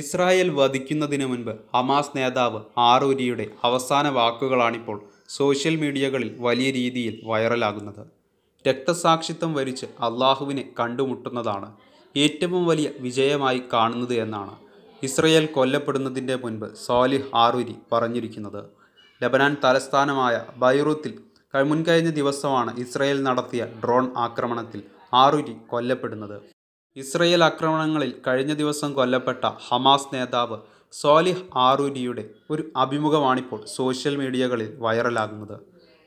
Israel വധിക്കുന്നതിന് മുൻപ് Hamas നേതാവ് ആറൂരിയുടെ അവസാന വാക്കുകളാണിപ്പോൾ സോഷ്യൽ മീഡിയകളിൽ വലിയ രീതിയിൽ വൈറലാകുന്നത് രക്തസാക്ഷിത്വം വരിച്ച് അള്ളാഹുവിനെ കണ്ടുമുട്ടുന്നതാണ് ഏറ്റവും വലിയ വിജയമായി കാണുന്നത് എന്നാണ് ഇസ്രയേൽ കൊല്ലപ്പെടുന്നതിൻ്റെ മുൻപ് സോലിഹ് ആറൂരി പറഞ്ഞിരിക്കുന്നത് ലബനാൻ തലസ്ഥാനമായ ബൈറൂത്തിൽ മുൻകഴിഞ്ഞ ദിവസമാണ് ഇസ്രയേൽ നടത്തിയ ഡ്രോൺ ആക്രമണത്തിൽ ആറൂരി കൊല്ലപ്പെടുന്നത് ഇസ്രയേൽ ആക്രമണങ്ങളിൽ കഴിഞ്ഞ ദിവസം കൊല്ലപ്പെട്ട ഹമാസ് നേതാവ് സോലിഹ് ആറൂരിയുടെ ഒരു അഭിമുഖമാണിപ്പോൾ സോഷ്യൽ മീഡിയകളിൽ വൈറലാകുന്നത്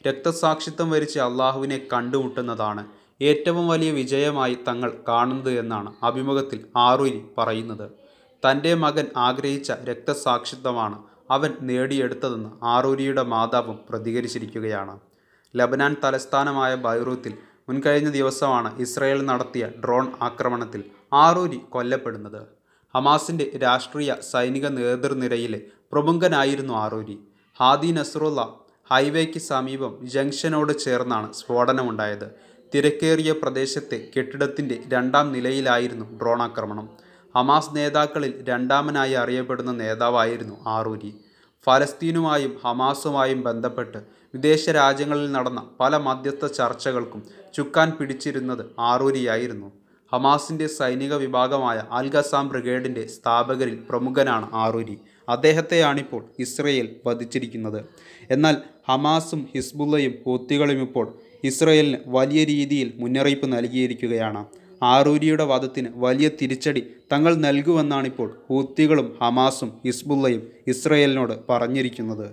രക്തസാക്ഷിത്വം വരിച്ച് അള്ളാഹുവിനെ കണ്ടുമുട്ടുന്നതാണ് ഏറ്റവും വലിയ വിജയമായി തങ്ങൾ കാണുന്നത് എന്നാണ് അഭിമുഖത്തിൽ ആറൂരി പറയുന്നത് തൻ്റെ മകൻ ആഗ്രഹിച്ച രക്തസാക്ഷിത്വമാണ് അവൻ നേടിയെടുത്തതെന്ന് ആറൂരിയുടെ മാതാവും പ്രതികരിച്ചിരിക്കുകയാണ് ലബനാൻ തലസ്ഥാനമായ ബൈറൂത്തിൽ മുൻകഴിഞ്ഞ ദിവസമാണ് ഇസ്രയേൽ നടത്തിയ ഡ്രോൺ ആക്രമണത്തിൽ ആറൂരി കൊല്ലപ്പെടുന്നത് ഹമാസിൻ്റെ രാഷ്ട്രീയ സൈനിക നേതൃനിരയിലെ പ്രമുഖനായിരുന്നു ആറൂരി ഹാദി നസ്രുള്ള ഹൈവേക്ക് സമീപം ജംഗ്ഷനോട് ചേർന്നാണ് സ്ഫോടനമുണ്ടായത് തിരക്കേറിയ പ്രദേശത്തെ കെട്ടിടത്തിൻ്റെ രണ്ടാം നിലയിലായിരുന്നു ഡ്രോൺ ആക്രമണം ഹമാസ് നേതാക്കളിൽ രണ്ടാമനായി അറിയപ്പെടുന്ന നേതാവായിരുന്നു ആറൂരി ഫലസ്തീനുമായും ഹമാസുമായും ബന്ധപ്പെട്ട് വിദേശ രാജ്യങ്ങളിൽ നടന്ന പല മധ്യസ്ഥ ചർച്ചകൾക്കും ചുക്കാൻ പിടിച്ചിരുന്നത് ആറൂരിയായിരുന്നു ഹമാസിൻ്റെ സൈനിക വിഭാഗമായ അൽ ഖസാം ബ്രിഗേഡിൻ്റെ സ്ഥാപകരിൽ പ്രമുഖനാണ് ആറൂരി അദ്ദേഹത്തെയാണിപ്പോൾ ഇസ്രയേൽ വധിച്ചിരിക്കുന്നത് എന്നാൽ ഹമാസും ഹിസ്ബുള്ളയും ഹൂത്തികളും ഇപ്പോൾ ഇസ്രയേലിന് വലിയ രീതിയിൽ മുന്നറിയിപ്പ് നൽകിയിരിക്കുകയാണ് ആറൂരിയുടെ വാദത്തിന് വലിയ തിരിച്ചടി തങ്ങൾ നൽകുമെന്നാണിപ്പോൾ ഹൂത്തികളും ഹമാസും ഹിസ്ബുള്ളയും ഇസ്രയേലിനോട് പറഞ്ഞിരിക്കുന്നത്